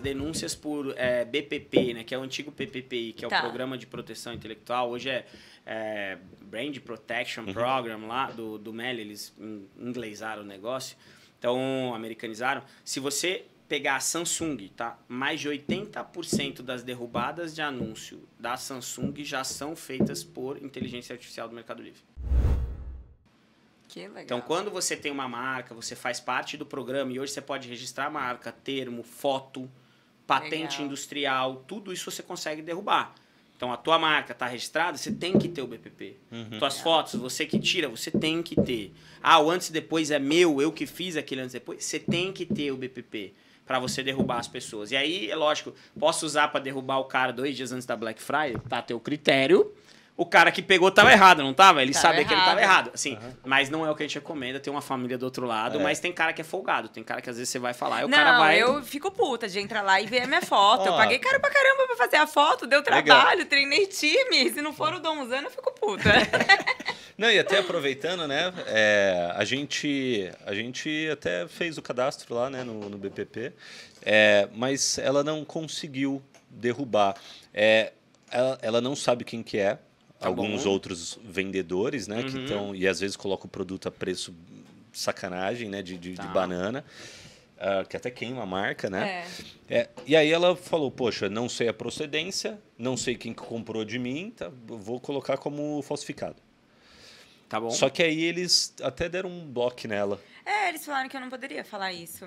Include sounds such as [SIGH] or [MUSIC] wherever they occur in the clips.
denúncias por é, BPP, né, que é o antigo PPPI, que tá. é o tá. Programa de Proteção Intelectual, hoje é, é Brand Protection uhum. Program lá do, do MEL, eles inglesaram o negócio, então americanizaram. Se você pegar a Samsung, tá? Mais de 80% das derrubadas de anúncio da Samsung já são feitas por inteligência artificial do Mercado Livre. Que legal. Então, quando você tem uma marca, você faz parte do programa e hoje você pode registrar marca, termo, foto, patente Legal. industrial, tudo isso você consegue derrubar. Então a tua marca está registrada, você tem que ter o BPP. Uhum. Tuas é. fotos, você que tira, você tem que ter. Ah, o antes e depois é meu, eu que fiz aquele antes e depois, você tem que ter o BPP para você derrubar as pessoas. E aí, é lógico, posso usar para derrubar o cara dois dias antes da Black Friday, tá a teu critério o cara que pegou tava errado, não tava? Ele tava sabia que ele tava errado. Assim, uhum. mas não é o que a gente recomenda, tem uma família do outro lado, é. mas tem cara que é folgado, tem cara que às vezes você vai falar e o não, cara vai. Eu fico puta de entrar lá e ver a minha foto. eu paguei caro pra caramba pra fazer a foto, deu trabalho, Legal. treinei time. Se não for o Donzano, eu fico puta. [LAUGHS] não, e até aproveitando, né? É, a, gente, a gente até fez o cadastro lá, né, no, no BPP, é, mas ela não conseguiu derrubar. É, ela, ela não sabe quem que é, Tá alguns bom. outros vendedores, né? Uhum. Que estão. E às vezes coloca o produto a preço sacanagem, né? De, de, tá. de banana. Uh, que até queima a marca, né? É. É, e aí ela falou, poxa, não sei a procedência, não sei quem comprou de mim, tá, vou colocar como falsificado. Tá bom. Só que aí eles até deram um bloco nela. É, eles falaram que eu não poderia falar isso.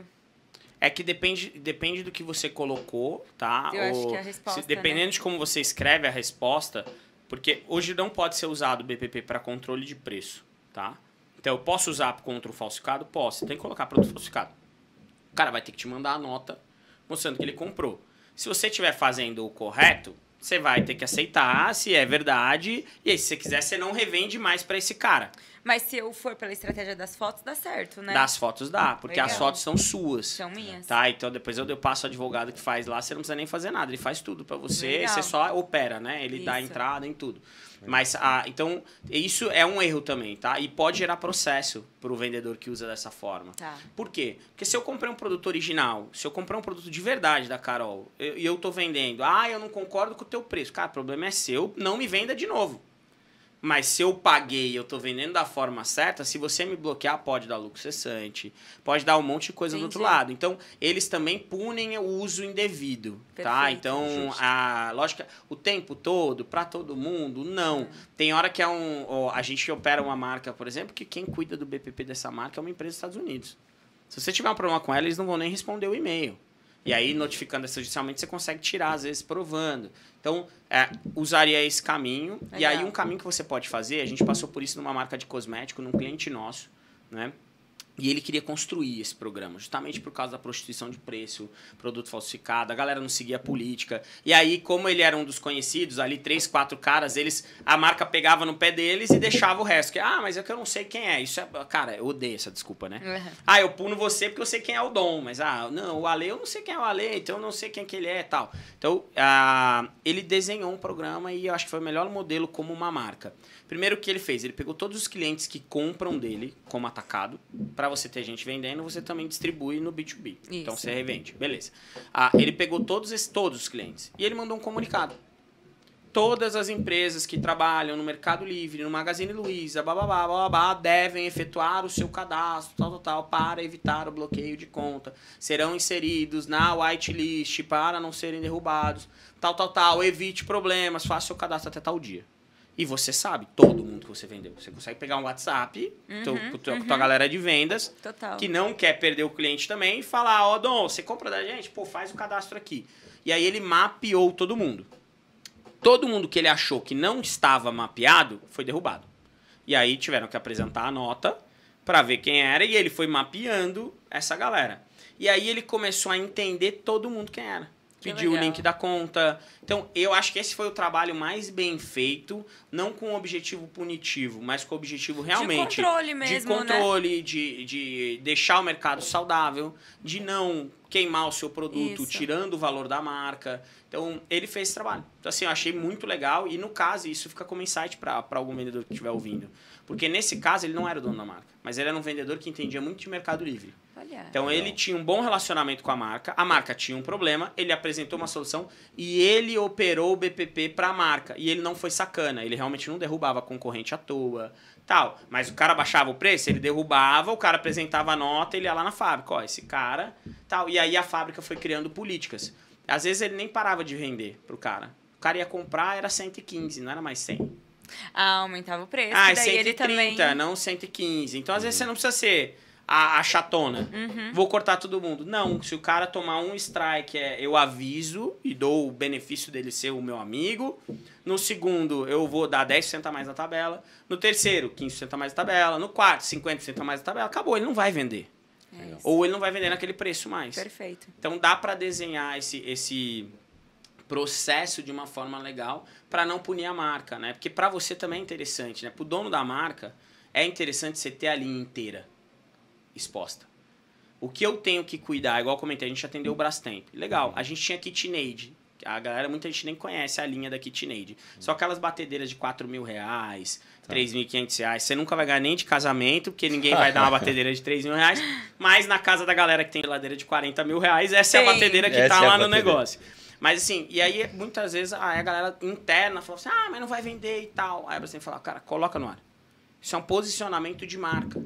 É que depende, depende do que você colocou, tá? Eu Ou, acho que a resposta. Se, né? dependendo né? de como você escreve a resposta, porque hoje não pode ser usado o BPP para controle de preço, tá? Então eu posso usar contra o falsificado? Posso. tem que colocar produto falsificado. O cara vai ter que te mandar a nota mostrando que ele comprou. Se você estiver fazendo o correto, você vai ter que aceitar se é verdade. E aí, se você quiser, você não revende mais para esse cara. Mas se eu for pela estratégia das fotos, dá certo, né? Das fotos dá, porque Legal. as fotos são suas. São minhas. Tá, então depois eu, passo o advogado que faz lá, você não precisa nem fazer nada, ele faz tudo para você, Legal. você só opera, né? Ele isso. dá entrada em tudo. Mas, ah, então, isso é um erro também, tá? E pode gerar processo para o vendedor que usa dessa forma. Tá. Por quê? Porque se eu comprei um produto original, se eu comprar um produto de verdade da Carol, e eu, eu tô vendendo, ah, eu não concordo com o teu preço. Cara, o problema é seu, não me venda de novo. Mas se eu paguei e eu tô vendendo da forma certa, se você me bloquear, pode dar lucro cessante, pode dar um monte de coisa Entendi. do outro lado. Então, eles também punem o uso indevido, tá? Perfeito. tá? Então, Justo. a lógica, o tempo todo, para todo mundo, não. É. Tem hora que é um. Ó, a gente opera uma marca, por exemplo, que quem cuida do BPP dessa marca é uma empresa dos Estados Unidos. Se você tiver um problema com ela, eles não vão nem responder o e-mail. E aí, notificando assim, judicialmente, você consegue tirar, às vezes, provando. Então, é, usaria esse caminho. Legal. E aí, um caminho que você pode fazer, a gente passou por isso numa marca de cosmético, num cliente nosso, né? E ele queria construir esse programa, justamente por causa da prostituição de preço, produto falsificado, a galera não seguia a política. E aí, como ele era um dos conhecidos, ali três, quatro caras, eles a marca pegava no pé deles e deixava o resto. Que, ah, mas é que eu não sei quem é. Isso é. Cara, eu odeio essa desculpa, né? Uhum. Ah, eu puno você porque eu sei quem é o Dom, mas ah, não, o Ale, eu não sei quem é o Ale, então eu não sei quem que ele é tal. Então, ah, ele desenhou um programa e eu acho que foi o melhor modelo como uma marca. Primeiro o que ele fez? Ele pegou todos os clientes que compram dele como atacado para você ter gente vendendo, você também distribui no B2B. Então, Isso. Então você revende. Beleza. Ah, ele pegou todos, esses, todos os clientes e ele mandou um comunicado. Todas as empresas que trabalham no Mercado Livre, no Magazine Luiza, bababá, bababá, devem efetuar o seu cadastro, tal, tal, tal, para evitar o bloqueio de conta. Serão inseridos na whitelist para não serem derrubados, tal, tal, tal. Evite problemas, faça o cadastro até tal dia. E você sabe, todo mundo que você vendeu. Você consegue pegar um WhatsApp uhum, com tua, uhum. tua galera de vendas Total. que não quer perder o cliente também e falar, ó, oh, Dom, você compra da gente? Pô, faz o cadastro aqui. E aí ele mapeou todo mundo. Todo mundo que ele achou que não estava mapeado foi derrubado. E aí tiveram que apresentar a nota para ver quem era e ele foi mapeando essa galera. E aí ele começou a entender todo mundo quem era pedir o link da conta. Então, eu acho que esse foi o trabalho mais bem feito, não com o objetivo punitivo, mas com o objetivo realmente. De né? controle mesmo. De controle, né? de, de deixar o mercado saudável, de não queimar o seu produto, Isso. tirando o valor da marca. Então, ele fez esse trabalho. Então, assim, eu achei muito legal. E, no caso, isso fica como insight para algum vendedor que estiver ouvindo. Porque nesse caso ele não era o dono da marca, mas ele era um vendedor que entendia muito de Mercado Livre. Olha, então legal. ele tinha um bom relacionamento com a marca, a marca tinha um problema, ele apresentou uma solução e ele operou o BPP para a marca. E ele não foi sacana, ele realmente não derrubava a concorrente à toa, tal. Mas o cara baixava o preço, ele derrubava, o cara apresentava a nota, ele ia lá na fábrica, ó, esse cara, tal. E aí a fábrica foi criando políticas. Às vezes ele nem parava de vender pro cara. O cara ia comprar, era 115, não era mais 100. Ah, aumentava o preço. Ah, é daí 130, ele também... não 115. Então, às uhum. vezes, você uhum. não precisa ser a, a chatona. Uhum. Vou cortar todo mundo. Não, se o cara tomar um strike, é, eu aviso e dou o benefício dele ser o meu amigo. No segundo, eu vou dar 10% a mais na tabela. No terceiro, 15% a mais na tabela. No quarto, 50% a mais na tabela. Acabou, ele não vai vender. É Ou ele não vai vender naquele preço mais. Perfeito. Então dá para desenhar esse, esse processo de uma forma legal para não punir a marca, né? Porque para você também é interessante, né? Para o dono da marca é interessante você ter a linha inteira exposta. O que eu tenho que cuidar, igual eu comentei, a gente atendeu o Brastemp. Legal, a gente tinha KitchenAid. A galera, muita gente nem conhece a linha da KitchenAid. Só aquelas batedeiras de 4 mil reais, tá. reais. Você nunca vai ganhar nem de casamento, porque ninguém vai dar uma [LAUGHS] batedeira de 3 mil reais. Mas na casa da galera que tem geladeira de 40 mil reais, essa Sim. é a batedeira que essa tá é lá no negócio. Mas assim, e aí muitas vezes a galera interna fala assim: ah, mas não vai vender e tal. Aí você fala: cara, coloca no ar. Isso é um posicionamento de marca.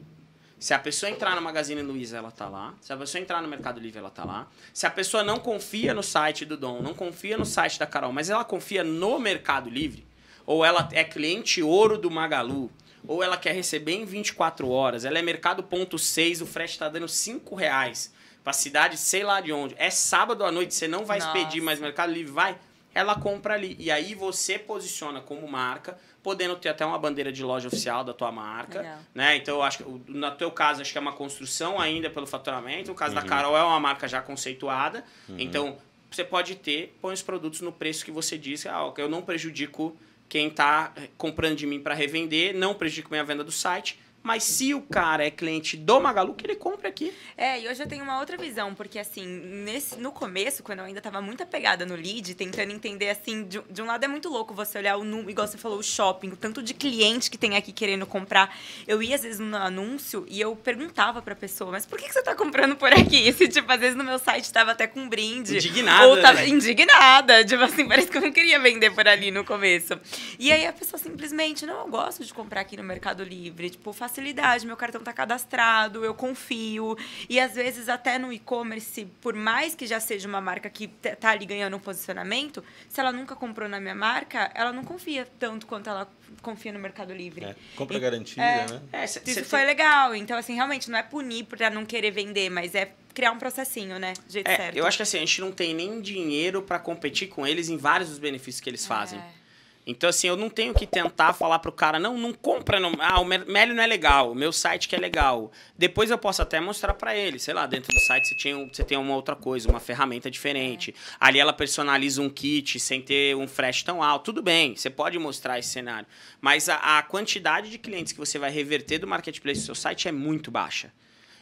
Se a pessoa entrar no Magazine Luiza, ela tá lá. Se a pessoa entrar no Mercado Livre, ela tá lá. Se a pessoa não confia no site do Dom, não confia no site da Carol, mas ela confia no Mercado Livre, ou ela é cliente ouro do Magalu, ou ela quer receber em 24 horas, ela é mercado ponto 6, o frete está dando 5 reais pra cidade, sei lá de onde, é sábado à noite, você não vai Nossa. mais Mercado Livre, vai, ela compra ali. E aí você posiciona como marca, podendo ter até uma bandeira de loja oficial da tua marca, Legal. né? Então eu acho que no teu caso acho que é uma construção ainda pelo faturamento. O caso uhum. da Carol é uma marca já conceituada. Uhum. Então você pode ter, põe os produtos no preço que você diz, ah, eu não prejudico quem está eh, comprando de mim para revender, não prejudico minha venda do site mas se o cara é cliente do Magalu, que ele compra aqui. É, e hoje eu tenho uma outra visão, porque assim, nesse, no começo, quando eu ainda estava muito apegada no lead, tentando entender assim, de, de, um lado é muito louco você olhar o igual você falou, o shopping, o tanto de cliente que tem aqui querendo comprar. Eu ia às vezes no anúncio e eu perguntava pra pessoa, mas por que, que você está comprando por aqui? Se, tipo, às vezes no meu site estava até com um brinde. Indignada. Ou né, tava né? indignada. Tipo assim, parece que eu não queria vender por ali no começo. E aí a pessoa simplesmente, não, eu gosto de comprar aqui no Mercado Livre. Tipo, faço facilidade, meu cartão está cadastrado, eu confio. E às vezes até no e-commerce, por mais que já seja uma marca que está ali ganhando um posicionamento, se ela nunca comprou na minha marca, ela não confia tanto quanto ela confia no Mercado Livre. É, compra e, garantida, é, né? É, isso foi legal. Então, assim, realmente não é punir para não querer vender, mas é criar um processinho, né? Do jeito é, certo. Eu acho que assim, a gente não tem nem dinheiro para competir com eles em vários dos benefícios que eles é. fazem. É. Então, assim, eu não tenho que tentar falar pro cara, não, não compra. Não, ah, o Melio não é legal, o meu site que é legal. Depois eu posso até mostrar para ele, sei lá, dentro do site você, tinha, você tem uma outra coisa, uma ferramenta diferente. É. Ali ela personaliza um kit sem ter um frete tão alto. Tudo bem, você pode mostrar esse cenário. Mas a, a quantidade de clientes que você vai reverter do marketplace do seu site é muito baixa.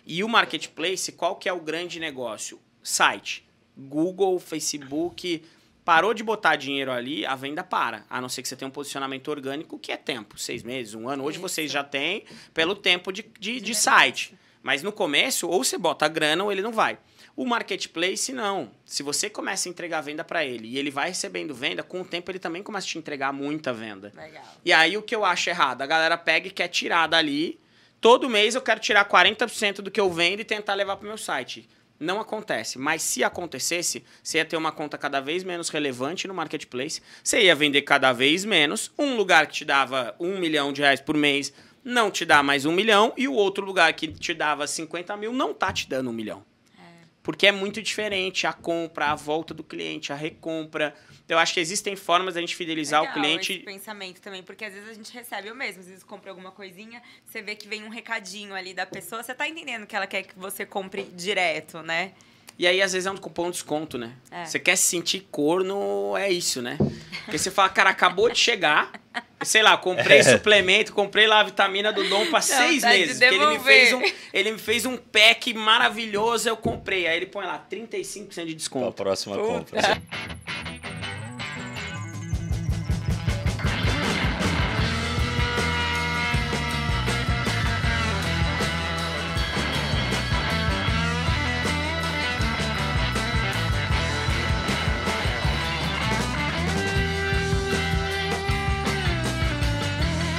E o marketplace, qual que é o grande negócio? Site. Google, Facebook Parou de botar dinheiro ali, a venda para. A não ser que você tenha um posicionamento orgânico, que é tempo. Seis meses, um ano. Hoje vocês já têm pelo tempo de, de, de site. Mas no começo, ou você bota grana ou ele não vai. O marketplace, não. Se você começa a entregar venda para ele e ele vai recebendo venda, com o tempo ele também começa a te entregar muita venda. Legal. E aí o que eu acho errado? A galera pega e quer tirar dali. Todo mês eu quero tirar 40% do que eu vendo e tentar levar para o meu site não acontece. Mas se acontecesse, você ia ter uma conta cada vez menos relevante no marketplace, você ia vender cada vez menos. Um lugar que te dava um milhão de reais por mês não te dá mais um milhão, e o outro lugar que te dava 50 mil não tá te dando um milhão porque é muito diferente a compra, a volta do cliente, a recompra. Então, eu acho que existem formas da gente fidelizar Legal, o cliente. Esse pensamento também, porque às vezes a gente recebe o mesmo, às vezes compra alguma coisinha, você vê que vem um recadinho ali da pessoa, você tá entendendo que ela quer que você compre direto, né? E aí, às vezes, é um cupom desconto, né? É. Você quer se sentir corno, é isso, né? Porque você fala, cara, acabou de chegar sei lá, comprei [LAUGHS] é. suplemento, comprei lá a vitamina do Dom pra seis tá meses. De ele me, fez um, ele me fez um pack maravilhoso, eu comprei. Aí ele põe lá 35% de desconto. Pra próxima Puta. compra.